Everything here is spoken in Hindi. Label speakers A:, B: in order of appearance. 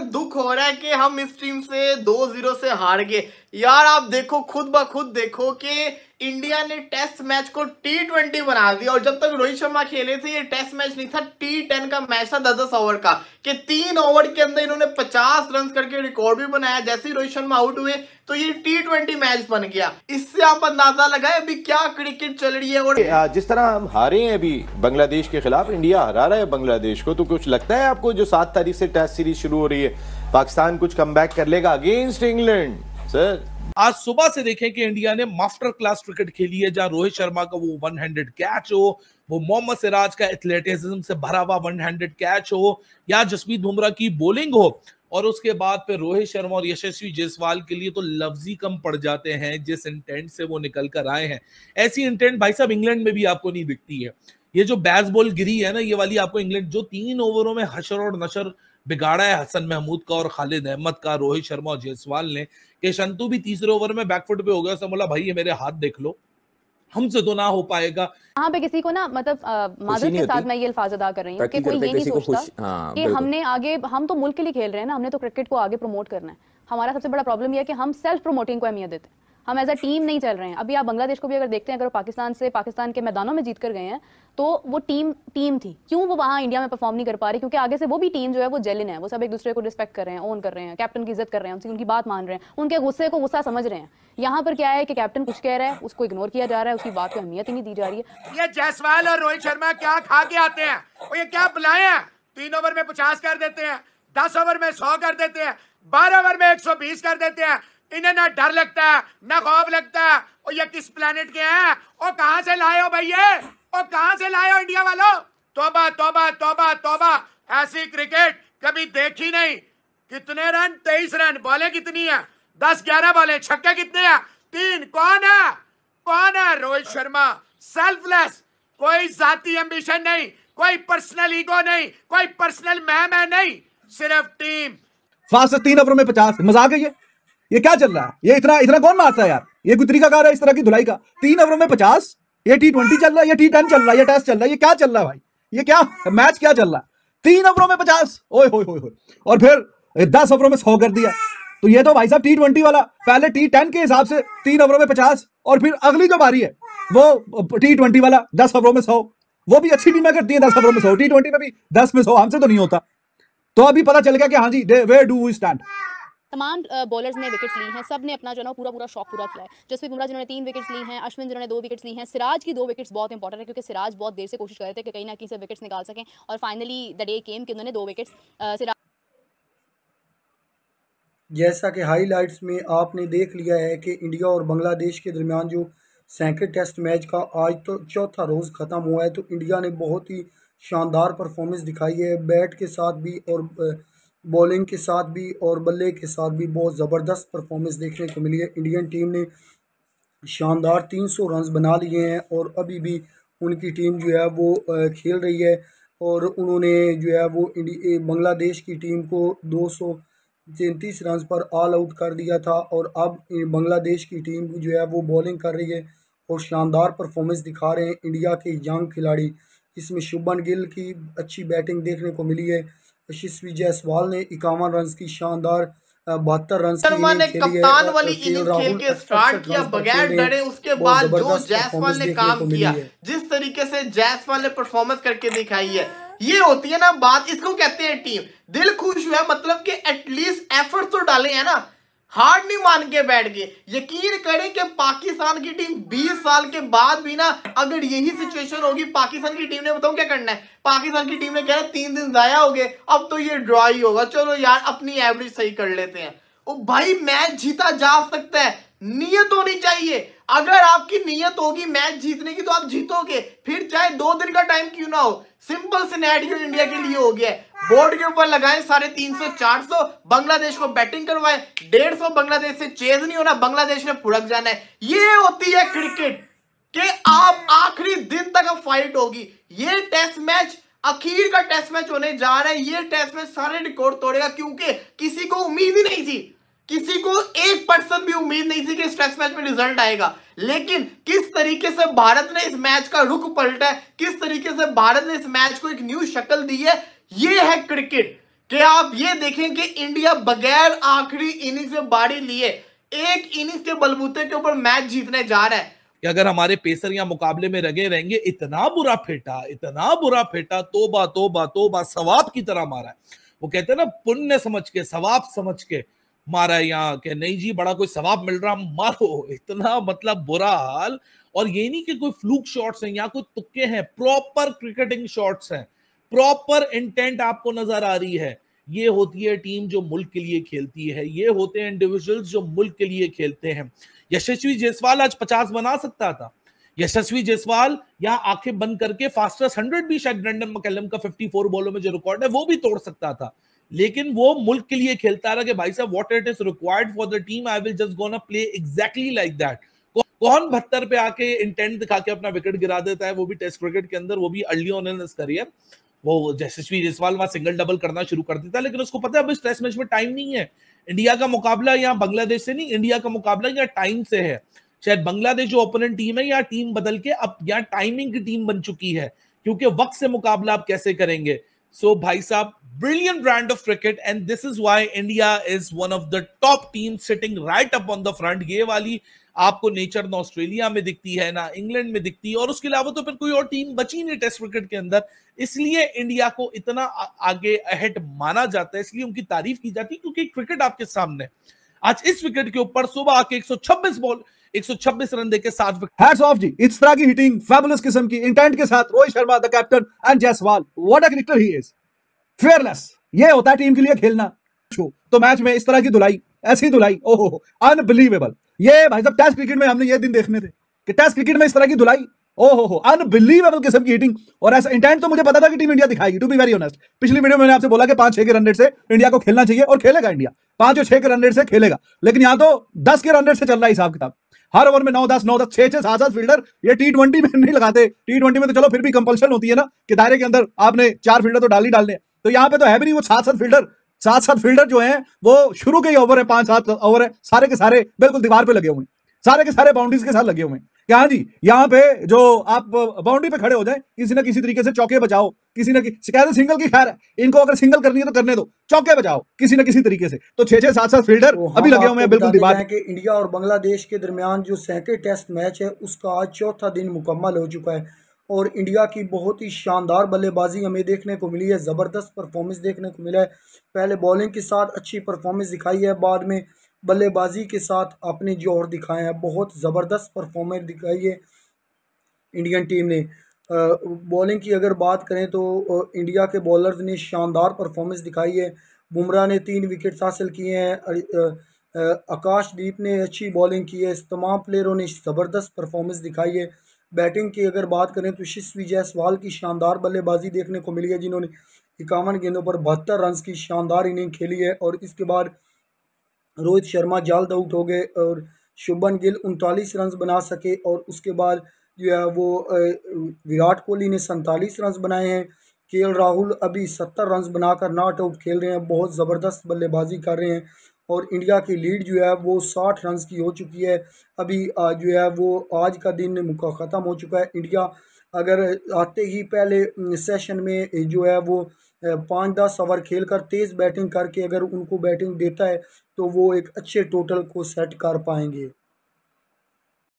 A: दुख हो रहा है कि हम इस टीम से दो जीरो से हार गए यार आप देखो खुद ब खुद देखो कि इंडिया ने टेस्ट मैच को टी ट्वेंटी बना दिया और जब तक रोहित शर्मा खेले थे ये टेस्ट मैच नहीं था टी टेन का मैच था दस दस ओवर का कि तीन ओवर के अंदर इन्होंने पचास रन करके रिकॉर्ड भी बनाया जैसे ही रोहित शर्मा आउट हुए तो ये टी ट्वेंटी मैच बन गया इससे आप अंदाजा लगाए अभी क्या क्रिकेट चल रही है और
B: जिस तरह हम हारे हैं अभी बांग्लादेश के खिलाफ इंडिया हरा रहा है बांग्लादेश को तो कुछ लगता है आपको जो सात तारीख से टेस्ट सीरीज शुरू हो रही है पाकिस्तान कुछ कम कर लेगा अगेंस्ट इंग्लैंड सर आज सुबह से देखें कि इंडिया ने मास्टर क्लास क्रिकेट खेली है जहां रोहित शर्मा का वो वन हैंडेड कैच हो वो मोहम्मद सिराज का एथलेटिज्म से भरा हुआ वन हैंडेड कैच हो या जसप्रीत बुमराह की बॉलिंग हो और उसके बाद पे रोहित शर्मा और यशस्वी जायसवाल के लिए तो लफ्ज ही कम पड़ जाते हैं जिस इंटेंट से वो निकल कर आए हैं ऐसी इंटेंट भाई साहब इंग्लैंड में भी आपको नहीं दिखती है ये जो बैस बॉल गिरी है ना ये वाली आपको इंग्लैंड जो तीन ओवरों में हशर और नशर बिगाड़ा है हसन महमूद का और खालिद अहमद का रोहित शर्मा और जयसवाल ने कि शंतु भी तीसरे ओवर में बैकफुट पे हो गया उसने बोला भाई ये मेरे हाथ देख लो हमसे तो ना हो पाएगा
C: यहाँ पे किसी को ना मतलब माजर के साथ मैं ये अल्फाज अदा कर रही हूँ कि कोई ये नहीं सोचता
B: हाँ, कि हमने
C: आगे हम तो मुल्क के लिए खेल रहे हैं ना हमने तो क्रिकेट को आगे प्रमोट करना है हमारा सबसे बड़ा प्रॉब्लम यह है कि हम सेल्फ प्रमोटिंग को अहमियत देते हैं हम एज अ टीम नहीं चल रहे हैं अभी आप बांग्लादेश को भी अगर देखते हैं अगर पाकिस्तान से पाकिस्तान के मैदानों में जीत कर गए हैं तो वो टीम टीम थी क्यों वो वहाँ इंडिया में परफॉर्म नहीं कर पा रही क्योंकि आगे से वो भी टीम जो है वो जेलिन है वो सब एक दूसरे को रिस्पेक्ट कर रहे हैं ओन कर रहे हैं कैप्टन की इज्जत कर रहे हैं उनकी उनकी बात मान रहे हैं उनके गुस्से को गुस्सा समझ रहे हैं यहाँ पर क्या है कि कैप्टन कुछ कह रहा है उसको इग्नोर किया जा रहा है उसकी बात को अहमियत ही नहीं दी जा रही
B: है ये जायसवाल और रोहित शर्मा क्या खा के आते हैं और ये क्या बुलाए हैं तीन ओवर में पचास कर देते हैं दस ओवर में सौ कर देते हैं बारह ओवर में एक सौ बीस कर देते हैं इन्हें ना डर लगता है ना खौफ लगता है और ये किस प्लेनेट के हैं और कहा से लाए हो भैया और कहा से लाए हो इंडिया वालों तोबा तोबा तोबा तोबा ऐसी क्रिकेट कभी देखी नहीं कितने रन तेईस रन बॉले कितनी है दस ग्यारह बॉले छक्के कितने हैं तीन कौन है कौन है रोहित शर्मा सेल्फलेस कोई जाति एम्बिशन नहीं कोई पर्सनल ईगो नहीं कोई पर्सनल मैम है नहीं सिर्फ टीम
C: फास्ट तीन ओवर में पचास मजाक है ये ये क्या चल रहा है ये इतना इतना कौन मारता है यार ये कोई तरीका कार है इस तरह की धुलाई का तीन ओवरों में पचास ये टी ट्वेंटी चल रहा है ये टी टेन चल रहा है ये टेस्ट चल रहा है ये क्या चल रहा है भाई ये क्या मैच क्या चल रहा है तीन ओवरों में पचास ओए होए होए और फिर दस ओवरों में सौ कर दिया तो ये तो भाई साहब टी ट्वेंटी वाला पहले टी टेन के हिसाब से तीन ओवरों में पचास और फिर अगली जो बारी है वो टी ट्वेंटी वाला दस ओवरों में सौ वो भी अच्छी टीमें करती है दस ओवरों में सौ टी ट्वेंटी में भी दस में सौ हमसे तो नहीं होता तो अभी पता चल गया कि हाँ जी वे डू स्टैंड तमाम बॉलर्स ने विकेट्स ली हैं सब ने अपना जो है पूरा पूरा शौक पूरा किया है जसप्रीत बुमराह जिन्होंने तीन विकेट्स ली हैं अश्विन जिन्होंने दो विकेट्स ली हैं सिराज की दो विकेट्स बहुत इंपॉर्टेंट है क्योंकि सिराज बहुत देर से कोशिश कर रहे थे कि कहीं ना कहीं से विकेट्स निकाल सकें और फाइनली द डे केम कि उन्होंने दो विकेट्स सिराज
D: जैसा कि हाईलाइट्स में आपने देख लिया है कि इंडिया और बांग्लादेश के दरमियान जो सेंकड़ टेस्ट मैच का आज तो चौथा रोज़ ख़त्म हुआ है तो इंडिया ने बहुत ही शानदार परफॉर्मेंस दिखाई है बैट के साथ भी और बॉलिंग के साथ भी और बल्ले के साथ भी बहुत ज़बरदस्त परफॉर्मेंस देखने को मिली है इंडियन टीम ने शानदार 300 रन बना लिए हैं और अभी भी उनकी टीम जो है वो खेल रही है और उन्होंने जो है वो बांग्लादेश की टीम को दो सौ तैंतीस रन पर ऑल आउट कर दिया था और अब बांग्लादेश की टीम जो है वो बॉलिंग कर रही है और शानदार परफॉर्मेंस दिखा रहे हैं इंडिया के यंग खिलाड़ी इसमें शुभन गिल की अच्छी बैटिंग देखने को मिली है यशस्वी जायसवाल ने इक्यावन रन की शानदार बहत्तर रन शर्मा ने कप्तान वाली इनिंग खेल के स्टार्ट किया बगैर डरे उसके बाद जो जायसवाल ने काम किया
A: जिस तरीके से जायसवाल ने परफॉर्मेंस करके दिखाई है ये होती है ना बात इसको कहते हैं टीम दिल खुश हुआ मतलब कि एटलीस्ट एफर्ट तो डाले है ना हार नहीं मान के बैठ गए यकीन करें कि पाकिस्तान की टीम 20 साल के बाद भी ना अगर यही सिचुएशन होगी पाकिस्तान की टीम ने बताऊं क्या करना है पाकिस्तान की टीम ने कह रहा तीन दिन जाया हो गए अब तो ये ड्रॉ ही होगा चलो यार अपनी एवरेज सही कर लेते हैं ओ भाई मैच जीता जा सकता है नीयत होनी चाहिए अगर आपकी नीयत होगी मैच जीतने की तो आप जीतोगे फिर चाहे दो दिन का टाइम क्यों ना हो सिंपल सिनेरियो इंडिया के लिए हो गया बोर्ड के ऊपर लगाए साढ़े तीन सौ चार सौ बांग्लादेश को बैटिंग करवाए डेढ़ सौ बांग्लादेश से चेज नहीं होना बांग्लादेश ने पुड़क जाना है ये होती है क्रिकेट के आप आखिरी दिन तक अब फाइट होगी ये टेस्ट मैच अखीर का टेस्ट मैच होने जा रहा है ये टेस्ट मैच सारे रिकॉर्ड तोड़ेगा क्योंकि किसी को उम्मीद ही नहीं थी किसी को एक परसेंट भी उम्मीद नहीं थी कि इस टेस्ट मैच में रिजल्ट आएगा लेकिन किस तरीके से भारत ने इस मैच का रुख पलटा है किस तरीके से भारत ने इस मैच को एक न्यू शक्ल दी है ये है क्रिकेट कि आप ये देखें कि इंडिया बगैर आखिरी इनिंग बाड़ी लिए एक इनिंग के बलबूते के ऊपर मैच जीतने जा रहा है
B: कि अगर हमारे पेसर या मुकाबले में रगे रहेंगे इतना बुरा फेटा इतना बुरा फेटा तोबा तोबा तोबा सवाब की तरह मारा है वो कहते हैं ना पुण्य समझ के सवाब समझ के मारा है यहाँ के नहीं जी बड़ा कोई सवाब मिल रहा मारो इतना मतलब बुरा हाल और ये नहीं कि कोई फ्लूक शॉट्स हैं यहाँ कोई तुक्के हैं प्रॉपर क्रिकेटिंग शॉट्स हैं प्रॉपर इंटेंट आपको नजर आ रही है ये होती है टीम जो मुल्क के लिए खेलती है ये होते हैं इंडिविजुअल्स जो मुल्क के लिए खेलते हैं यशस्वी जयसवाल आज पचास बना सकता था यशस्वी जयसवाल यहाँ आंखें बंद करके फास्टेस्ट हंड्रेड भी शायद ब्रेंडन मकलम का फिफ्टी फोर बॉलों में जो रिकॉर्ड है वो भी तोड़ सकता था लेकिन वो मुल्क के लिए खेलता रहा कि भाई साहब what it is required for the team I will just gonna play exactly like that कौन बहत्तर पे आके इंटेंट दिखा के अपना विकेट गिरा देता है वो भी टेस्ट क्रिकेट के अंदर वो भी अर्ली ऑन इन करियर वो जसस्वी जयसवाल वहां सिंगल डबल करना शुरू कर देता है लेकिन उसको पता है अब टेस्ट मैच में टाइम नहीं है इंडिया का मुकाबला यहाँ बांग्लादेश से नहीं इंडिया का मुकाबला यहाँ टाइम से है शायद बांग्लादेश जो ओपोनेंट टीम है यहाँ टीम बदल के अब यहाँ टाइमिंग की टीम बन चुकी है क्योंकि वक्त से मुकाबला आप कैसे करेंगे सो so, भाई साहब brilliant brand of cricket and this is why India is one of the top team sitting right up on the front ये वाली आपको नेचर ना ऑस्ट्रेलिया में दिखती है ना इंग्लैंड में दिखती है और उसके अलावा तो फिर कोई और टीम बची नहीं टेस्ट क्रिकेट के अंदर इसलिए इंडिया को इतना आगे अहट माना जाता है इसलिए उनकी तारीफ की जाती है क्योंकि क्रिकेट आपके सामने आज इस विकेट के ऊपर सुबह आके 126 बॉल 126 रन देके सात विकेट हैट्स ऑफ जी इस तरह की हिटिंग फैबुलस किस्म की इंटेंट के साथ Rohit Sharma the captain
C: and Jaiswal what a cricketer he is fearless ये होता है टीम के लिए खेलना तो मैच में इस तरह की धुलाई ऐसी धुलाई ओहो अनबिलीवेबल ये भाई साहब टेस्ट क्रिकेट में हमने ये दिन देखने थे कि टेस्ट क्रिकेट में इस तरह की धुलाई ओ हो हो अनबिलीवेबल किस्म की हिटिंग और ऐसा इंटेंट तो मुझे पता था कि टीम इंडिया दिखाएगी टू बी वेरी ऑनेस्ट पिछली वीडियो में मैंने आपसे बोला कि पांच छह के रन रेट से इंडिया को खेलना चाहिए और खेलेगा इंडिया पांच और छह के रन रेट से खेलेगा लेकिन यहाँ तो दस के रन रेट से चल रहा है हिसाब किताब हर ओवर में नौ दस नौ दस छह छह सात सात फील्डर ये टी ट्वेंटी में नहीं लगाते टी ट्वेंटी में तो चलो फिर भी कंपल्शन होती है ना कि दायरे के अंदर आपने चार फील्डर तो डाल ही डालने तो यहाँ पे तो है भी नहीं वो सात सात फील्डर साथ साथ फील्डर जो है वो शुरू के ही ओवर है पांच सात ओवर है सारे के सारे बिल्कुल दीवार पे लगे हुए हैं सारे के सारे बाउंड्रीज के साथ लगे हुए हैं क्या जी यहाँ पे जो आप बाउंड्री पे खड़े हो जाए किसी ना किसी तरीके से चौके बचाओ किसी ना किसी कहते सिंगल की खैर है इनको अगर सिंगल करनी है तो करने दो चौके बचाओ किसी ना किसी तरीके से तो छह छह सात सात फील्डर अभी लगे हुए हैं बिल्कुल दीवार है
D: कि इंडिया और बांग्लादेश के दरमियान जो सैकड़े टेस्ट मैच है उसका आज चौथा दिन मुकम्मल हो चुका है और इंडिया की बहुत ही शानदार बल्लेबाजी हमें देखने को मिली है ज़बरदस्त परफॉर्मेंस देखने को मिला है पहले बॉलिंग के साथ अच्छी परफॉर्मेंस दिखाई है बाद में बल्लेबाजी के साथ अपने और दिखाए हैं बहुत ज़बरदस्त परफॉर्मेंस दिखाई है इंडियन टीम ने बॉलिंग की अगर बात करें तो इंडिया के बॉलर्स ने शानदार परफॉर्मेंस दिखाई है बुमराह ने तीन विकेट्स हासिल किए हैं आकाशदीप ने अच्छी बॉलिंग की है इस तमाम प्लेयरों ने ज़बरदस्त परफॉर्मेंस दिखाई है बैटिंग की अगर बात करें तो शिशवी जायसवाल की शानदार बल्लेबाजी देखने को मिली है जिन्होंने इक्यावन गेंदों पर बहत्तर रन की शानदार इनिंग खेली है और इसके बाद रोहित शर्मा जल्द आउट हो गए और शुभन गिल उनतालीस रन बना सके और उसके बाद जो है वो विराट कोहली ने सैंतालीस रन बनाए हैं के राहुल अभी सत्तर रन बनाकर नॉट आउट खेल रहे हैं बहुत ज़बरदस्त बल्लेबाजी कर रहे हैं और इंडिया की लीड जो है वो साठ रन की हो चुकी है अभी जो है वो आज का दिन ख़त्म हो चुका है इंडिया अगर आते ही पहले सेशन में जो है वो पाँच दस ओवर खेल कर तेज़ बैटिंग करके अगर उनको बैटिंग देता है तो वो एक अच्छे टोटल को सेट कर पाएंगे